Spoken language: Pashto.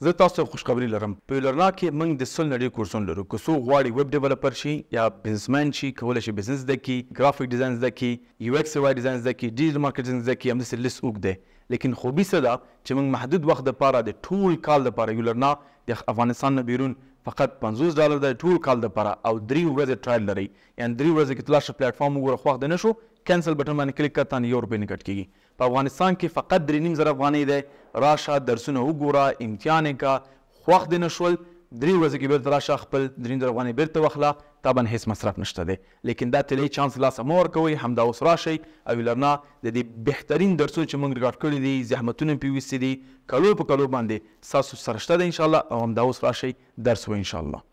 زه تاسو خوشخبری لرم په لرنا کې موږ د سل نړۍ کورسونه لرو که څو غواړي ویب ډیولپر شي یا بزنسمن شي کولای شي بزنس زده کړي ګرافیک ډیزاین زده کړي یو ایکس وای ډیزاین زده کړي ډیجیټل مارکیټینګ زده کړي همداسې لیست اوږده لیکن خوبي څه ده چې موږ محدود وخت لپاره د ټول کال لپاره یو لرنا د افغانستان نه بیرون فقط 50 ډالر د ټول کال لپاره او درې ورځې ټرایل لري یعنې درې ورځې کې تلاشه پلیټ فارم وګوره خو وخت نه شو کینسل بټن باندې کلیک کړه تانه یو روپۍ نه کټ کیږي په افغانستان کې فقط درې نیم زره افغانۍ دی راشه درسونه وګوره امتحان یې کا خوښ دې نه شول درې ورځې کې بیرته راشه خپل درې زره افغانۍ بیرته واخله طبعا هیڅ مصرف نشته دی لیکن دا تلی چانس لاسه مو ورکوئ همدا اوس راشئ او لرنا د دې بهترین درسونه چې موږ ریکارډ کړي دي زحمتونه پې ویستې دي کلو په کلو باندې ستاسو سره شته دی انشاءالله او همدا اوس راشئ درس و انشاءالله